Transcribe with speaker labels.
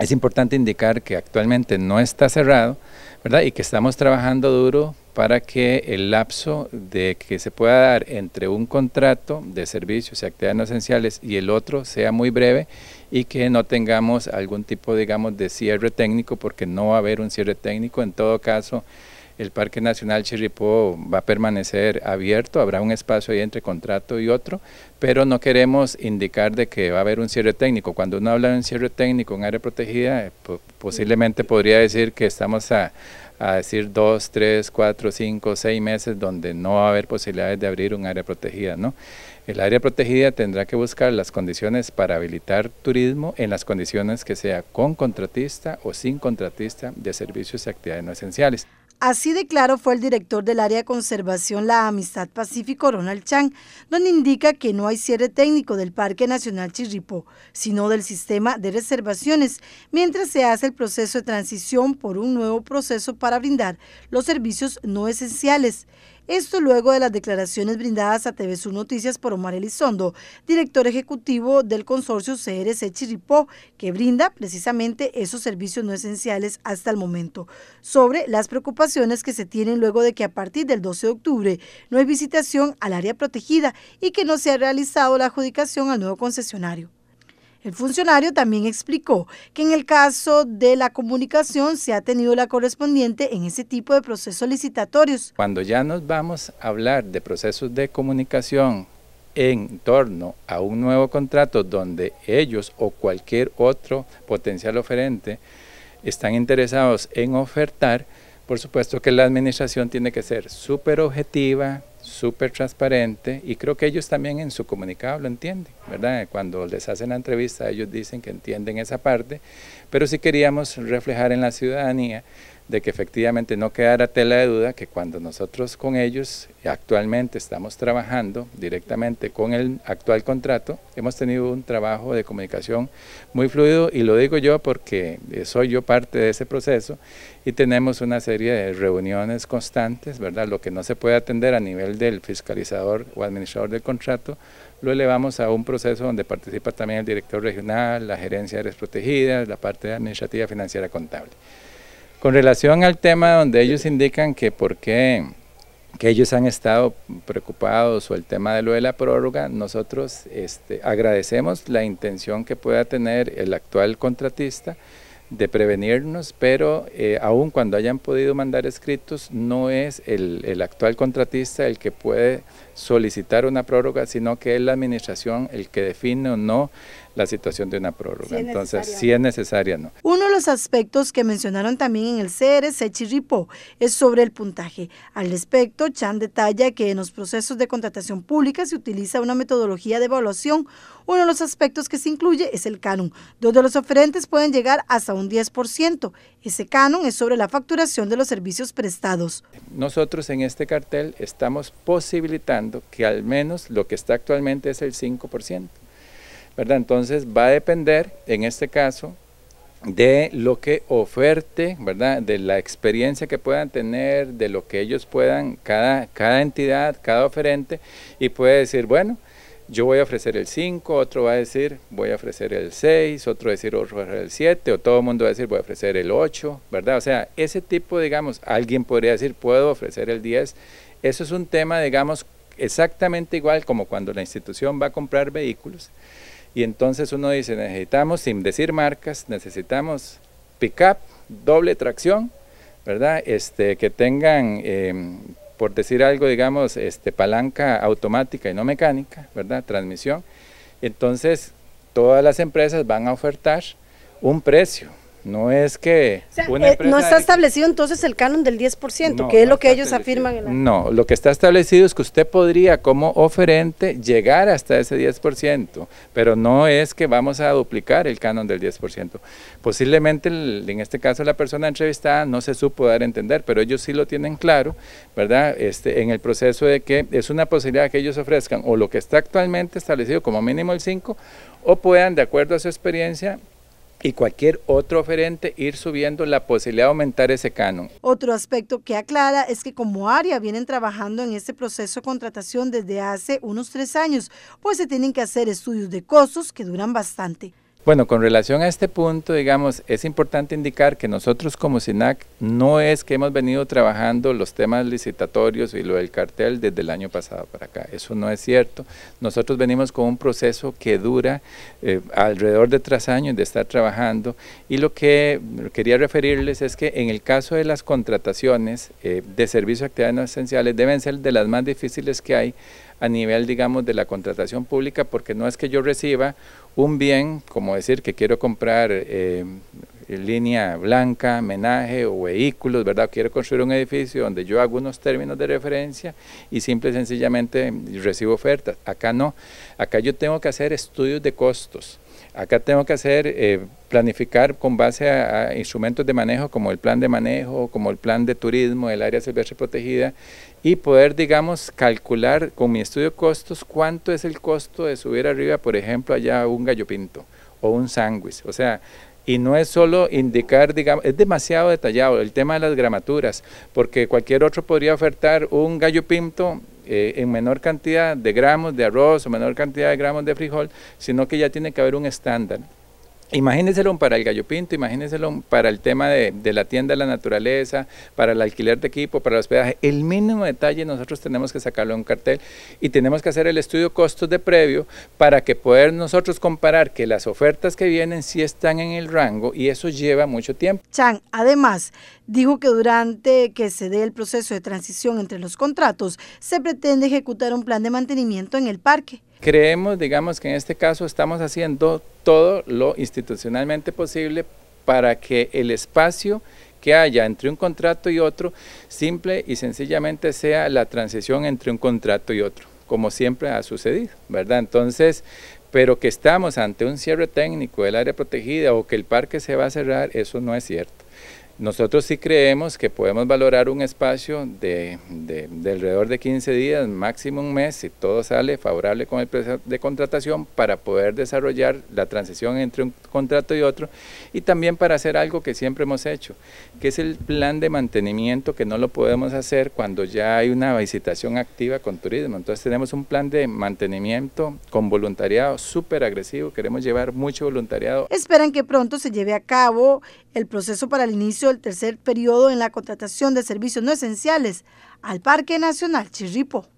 Speaker 1: Es importante indicar que actualmente no está cerrado, ¿verdad? Y que estamos trabajando duro para que el lapso de que se pueda dar entre un contrato de servicios y actividades no esenciales y el otro sea muy breve y que no tengamos algún tipo, digamos, de cierre técnico, porque no va a haber un cierre técnico. En todo caso, el Parque Nacional Chirripó va a permanecer abierto, habrá un espacio ahí entre contrato y otro, pero no queremos indicar de que va a haber un cierre técnico. Cuando uno habla de un cierre técnico en área protegida, eh, posiblemente podría decir que estamos a, a decir dos, tres, cuatro, cinco, seis meses donde no va a haber posibilidades de abrir un área protegida, ¿no? El área protegida tendrá que buscar las condiciones para habilitar turismo en las condiciones que sea con contratista o sin contratista de servicios y actividades no esenciales.
Speaker 2: Así declaró fue el director del área de conservación La Amistad Pacífico, Ronald Chang, donde indica que no hay cierre técnico del Parque Nacional Chirripó, sino del sistema de reservaciones, mientras se hace el proceso de transición por un nuevo proceso para brindar los servicios no esenciales. Esto luego de las declaraciones brindadas a TV Noticias por Omar Elizondo, director ejecutivo del consorcio CRC chiripó que brinda precisamente esos servicios no esenciales hasta el momento, sobre las preocupaciones que se tienen luego de que a partir del 12 de octubre no hay visitación al área protegida y que no se ha realizado la adjudicación al nuevo concesionario. El funcionario también explicó que en el caso de la comunicación se ha tenido la correspondiente en ese tipo de procesos licitatorios.
Speaker 1: Cuando ya nos vamos a hablar de procesos de comunicación en torno a un nuevo contrato donde ellos o cualquier otro potencial oferente están interesados en ofertar, por supuesto que la administración tiene que ser súper objetiva, súper transparente y creo que ellos también en su comunicado lo entienden, ¿verdad? Cuando les hacen la entrevista ellos dicen que entienden esa parte, pero si queríamos reflejar en la ciudadanía de que efectivamente no quedara tela de duda que cuando nosotros con ellos actualmente estamos trabajando directamente con el actual contrato, hemos tenido un trabajo de comunicación muy fluido y lo digo yo porque soy yo parte de ese proceso y tenemos una serie de reuniones constantes, ¿verdad? Lo que no se puede atender a nivel del fiscalizador o administrador del contrato, lo elevamos a un proceso donde participa también el director regional, la gerencia de áreas protegidas, la parte administrativa, financiera, contable. Con relación al tema donde ellos indican que por qué ellos han estado preocupados o el tema de lo de la prórroga, nosotros este, agradecemos la intención que pueda tener el actual contratista de prevenirnos, pero aún eh, aun cuando hayan podido mandar escritos, no es el, el, actual contratista el que puede solicitar una prórroga, sino que es la administración el que define o no la situación de una prórroga. Entonces, si es necesaria, no.
Speaker 2: Uno de los aspectos que mencionaron también en el CR, Sechirripo, es sobre el puntaje. Al respecto, Chan detalla que en los procesos de contratación pública se utiliza una metodología de evaluación. Uno de los aspectos que se incluye es el canon, donde los oferentes pueden llegar hasta un 10%. Ese canon es sobre la facturación de los servicios prestados.
Speaker 1: Nosotros en este cartel estamos posibilitando que al menos lo que está actualmente es el 5%. Entonces va a depender, en este caso, de lo que oferte, ¿verdad? De la experiencia que puedan tener, de lo que ellos puedan, cada, entidad, cada oferente, y puede decir, bueno, yo voy a ofrecer el 5, otro va a decir, voy a ofrecer el 6, otro va a decir, voy a ofrecer el 7, o todo el mundo va a decir, voy a ofrecer el 8, ¿verdad? O sea, ese tipo, digamos, alguien podría decir, puedo ofrecer el 10. Eso es un tema, digamos, exactamente igual como cuando la institución va a comprar vehículos y entonces uno dice, necesitamos, sin decir marcas, necesitamos pickup, doble tracción, ¿verdad? Este, que tengan, em, por decir algo, digamos, este, palanca automática y no mecánica, ¿verdad? Transmisión. Entonces, todas las empresas van a ofertar un precio, no es que... Eh, no está
Speaker 2: establecido entonces el canon del 10%, que es lo que ellos afirman.
Speaker 1: No, lo que está establecido es que usted podría como oferente llegar hasta ese 10%, pero no es que vamos a duplicar el canon del 10%. Posiblemente en este caso la persona entrevistada no se supo dar a entender, pero ellos sí lo tienen claro, ¿verdad? Este, en el proceso de que es una posibilidad que ellos ofrezcan o lo que está actualmente establecido como mínimo el 5% o puedan, de acuerdo a su experiencia, y cualquier otro oferente ir subiendo la posibilidad de aumentar ese canon.
Speaker 2: Otro aspecto que aclara es que como área vienen trabajando en este proceso de contratación desde hace unos tres años, pues se tienen que hacer estudios de costos que duran bastante.
Speaker 1: Bueno, con relación a este punto, digamos, es importante indicar que nosotros como SINAC no es que hemos venido trabajando los temas licitatorios y lo del cartel desde el año pasado para acá. Eso no es cierto. Nosotros venimos con un proceso que dura eh, alrededor de tres años de estar trabajando y lo que quería referirles es que en el caso de las contrataciones eh, de servicios de actividades no esenciales deben ser de las más difíciles que hay a nivel, digamos, de la contratación pública, porque no es que yo reciba un bien, como decir que quiero comprar eh, línea blanca, menaje o vehículos, ¿verdad? Quiero construir un edificio donde yo hago unos términos de referencia y simple y sencillamente recibo ofertas. Acá no, acá yo tengo que hacer estudios de costos Acá tengo que hacer, eh, planificar con base a, instrumentos de manejo como el plan de manejo, como el plan de turismo, el área silvestre protegida y poder, digamos, calcular con mi estudio de costos cuánto es el costo de subir arriba, por ejemplo, allá un gallo pinto o un sándwich. O sea, y no es solo indicar, digamos, es demasiado detallado el tema de las gramaturas, porque cualquier otro podría ofertar un gallo pinto eh, en menor cantidad de gramos de arroz o menor cantidad de gramos de frijol, sino que ya tiene que haber un estándar. Imagínenselo para el gallo pinto, imagínenselo para el tema de, la tienda de la naturaleza, para el alquiler de equipo, para el hospedaje. El mínimo detalle nosotros tenemos que sacarlo en un cartel y tenemos que hacer el estudio costos de previo para que poder nosotros comparar que las ofertas que vienen sí están en el rango y eso lleva mucho tiempo.
Speaker 2: Chan, además, dijo que durante que se dé el proceso de transición entre los contratos, se pretende ejecutar un plan de mantenimiento en el parque.
Speaker 1: Creemos, digamos, que en este caso estamos haciendo todo lo institucionalmente posible para que el espacio que haya entre un contrato y otro, simple y sencillamente sea la transición entre un contrato y otro, como siempre ha sucedido, ¿verdad? Entonces, pero que estamos ante un cierre técnico del área protegida o que el parque se va a cerrar, eso no es cierto. Nosotros sí creemos que podemos valorar un espacio de, alrededor de 15 días, máximo un mes, si todo sale favorable con el proceso de contratación, para poder desarrollar la transición entre un contrato y otro, y también para hacer algo que siempre hemos hecho, que es el plan de mantenimiento, que no lo podemos hacer cuando ya hay una visitación activa con turismo. Entonces tenemos un plan de mantenimiento con voluntariado súper agresivo, queremos llevar mucho voluntariado.
Speaker 2: Esperan que pronto se lleve a cabo el proceso para el inicio el tercer periodo en la contratación de servicios no esenciales al Parque Nacional Chirripo.